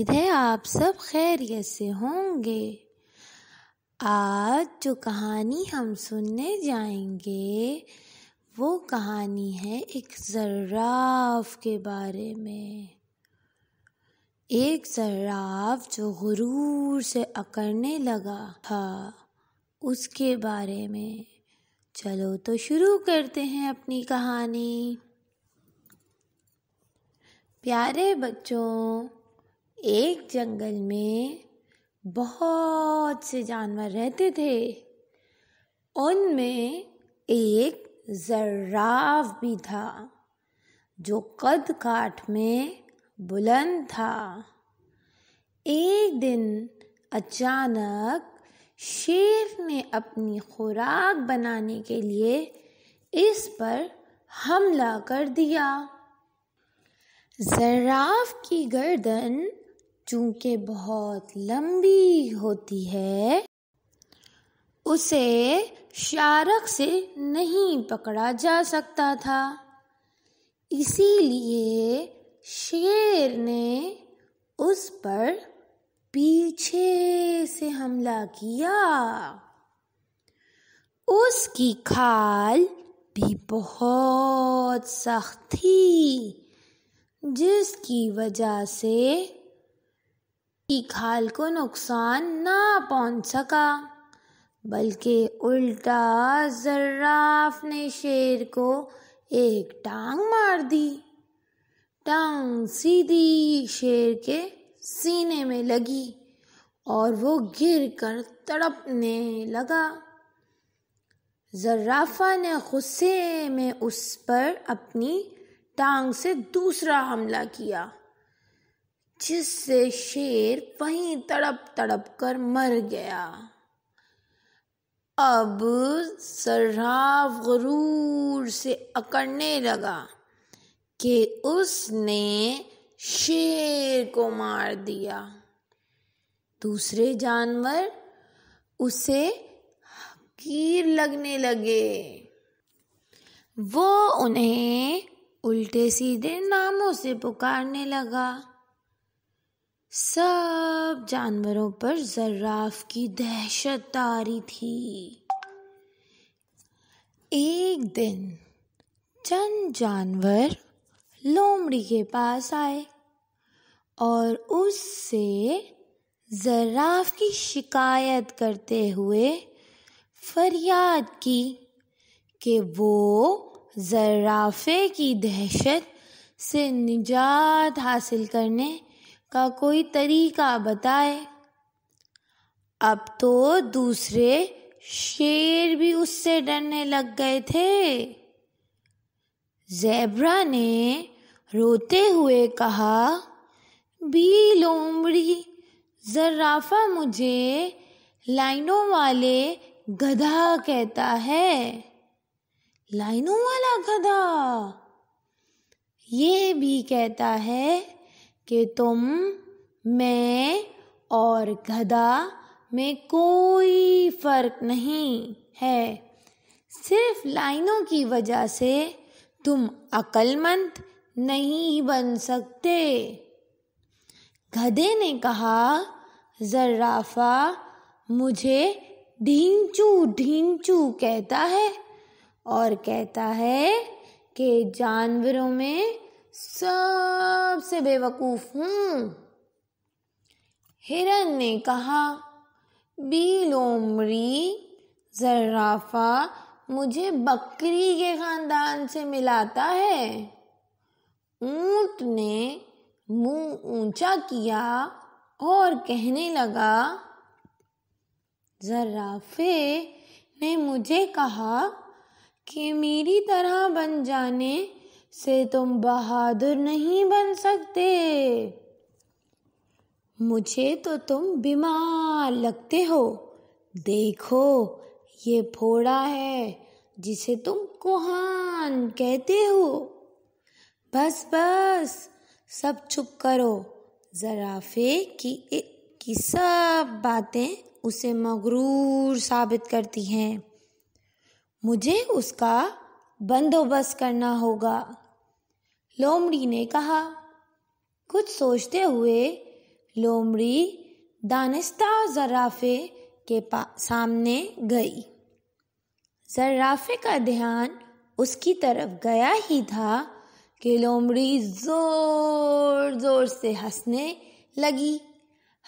उम्मीद है आप सब खैरियत से होंगे आज जो कहानी हम सुनने जाएंगे वो कहानी है एक जर्राफ के बारे में एक जर्राफ जो गुरूर से अकड़ने लगा था उसके बारे में चलो तो शुरू करते हैं अपनी कहानी प्यारे बच्चों एक जंगल में बहुत से जानवर रहते थे उनमें एक जर्राव भी था जो कद काठ में बुलंद था एक दिन अचानक शेर ने अपनी खुराक बनाने के लिए इस पर हमला कर दिया जर्राफ की गर्दन चूंकि बहुत लंबी होती है उसे शारक से नहीं पकड़ा जा सकता था इसीलिए शेर ने उस पर पीछे से हमला किया उसकी खाल भी बहुत सख्त थी जिसकी वजह से की खाल को नुकसान ना पहुंच सका बल्कि उल्टा जर्राफ ने शेर को एक टांग मार दी टांग सीधी शेर के सीने में लगी और वो गिर कर तड़पने लगा जर्राफा ने गुस्से में उस पर अपनी टांग से दूसरा हमला किया जिससे शेर वहीं तड़प तड़प कर मर गया अब सर्राफ गुरूर से अकड़ने लगा कि उसने शेर को मार दिया दूसरे जानवर उसे कीर लगने लगे वो उन्हें उल्टे सीधे नामों से पुकारने लगा सब जानवरों पर जर्राफ की दहशत तारी थी एक दिन चंद जानवर लोमड़ी के पास आए और उससे जराफ की शिकायत करते हुए फरियाद की कि वो जराफे की दहशत से निजात हासिल करने का कोई तरीका बताए अब तो दूसरे शेर भी उससे डरने लग गए थे जेब्रा ने रोते हुए कहा बी लोमड़ी जर्राफा मुझे लाइनों वाले गधा कहता है लाइनों वाला गधा ये भी कहता है कि तुम मैं और गधा में कोई फ़र्क नहीं है सिर्फ लाइनों की वजह से तुम अक्लमंद नहीं बन सकते गधे ने कहा जर्राफा मुझे ढींचू ढींचू कहता है और कहता है कि जानवरों में सबसे बेवकूफ हूं हिरन ने कहा बी लोमरी जर्राफा मुझे बकरी के खानदान से मिलाता है ऊंट ने मुंह ऊंचा किया और कहने लगा जर्राफे ने मुझे कहा कि मेरी तरह बन जाने से तुम बहादुर नहीं बन सकते मुझे तो तुम बीमार लगते हो देखो ये फोड़ा है जिसे तुम कुहान कहते हो बस बस सब चुप करो जराफे की की सब बातें उसे मगरूर साबित करती हैं मुझे उसका बंदोबस्त करना होगा लोमड़ी ने कहा कुछ सोचते हुए लोमड़ी दानिस्ता जराफे के सामने गई जराफे का ध्यान उसकी तरफ गया ही था कि लोमड़ी जोर जोर से हंसने लगी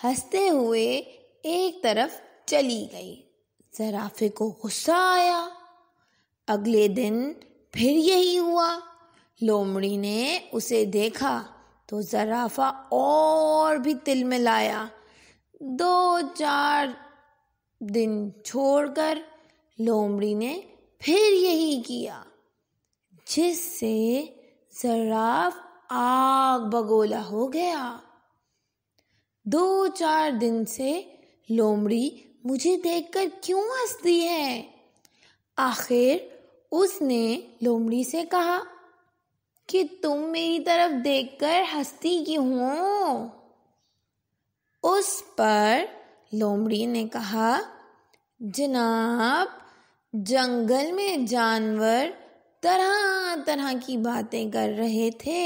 हंसते हुए एक तरफ चली गई जराफे को गुस्सा आया अगले दिन फिर यही हुआ लोमड़ी ने उसे देखा तो ज़राफ़ा और भी तिल में लाया दो चार दिन छोड़कर लोमड़ी ने फिर यही किया जिससे जराफ आग बगोला हो गया दो चार दिन से लोमड़ी मुझे देखकर क्यों हंसती है आखिर उसने लोमड़ी से कहा कि तुम मेरी तरफ देखकर हंसती क्यों हो उस पर लोमड़ी ने कहा जनाब जंगल में जानवर तरह तरह की बातें कर रहे थे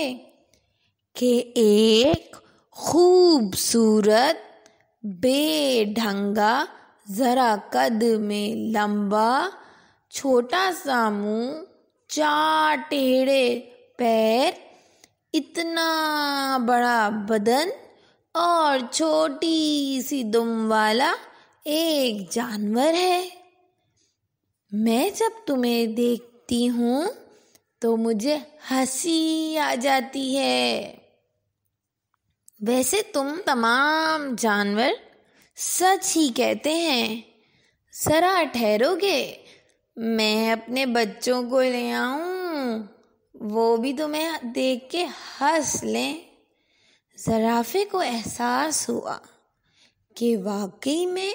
कि एक खूबसूरत बेढंगा ज़रा कद में लंबा छोटा सा मुंह चार टेढ़े पैर इतना बड़ा बदन और छोटी सी दुम वाला एक जानवर है मैं जब तुम्हें देखती हूँ तो मुझे हंसी आ जाती है वैसे तुम तमाम जानवर सच ही कहते हैं ज़रा ठहरोगे मैं अपने बच्चों को ले आऊँ वो भी तुम्हें तो देख के हंस लें जराफे को एहसास हुआ कि वाकई में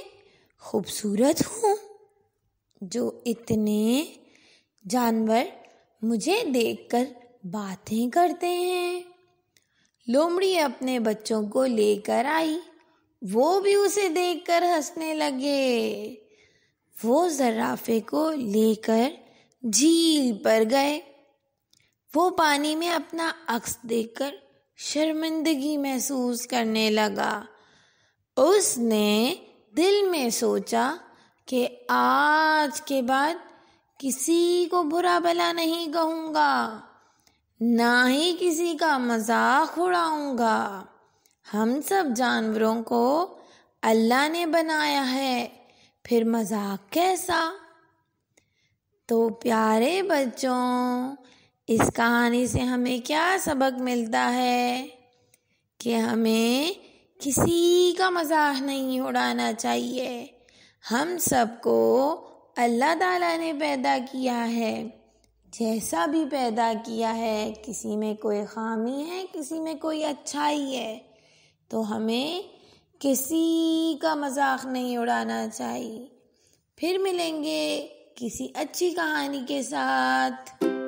खूबसूरत हूँ जो इतने जानवर मुझे देखकर बातें करते हैं लोमड़ी अपने बच्चों को लेकर आई वो भी उसे देखकर हंसने लगे वो जराफे को लेकर झील पर गए वो पानी में अपना अक्स देखकर शर्मिंदगी महसूस करने लगा उसने दिल में सोचा कि आज के बाद किसी को बुरा भला नहीं कहूँगा ना ही किसी का मजाक उड़ाऊँगा हम सब जानवरों को अल्लाह ने बनाया है फिर मजाक कैसा तो प्यारे बच्चों इस कहानी से हमें क्या सबक मिलता है कि हमें किसी का मजाक नहीं उड़ाना चाहिए हम सबको अल्लाह ताला ने पैदा किया है जैसा भी पैदा किया है किसी में कोई खामी है किसी में कोई अच्छाई है तो हमें किसी का मजाक नहीं उड़ाना चाहिए फिर मिलेंगे किसी अच्छी कहानी के साथ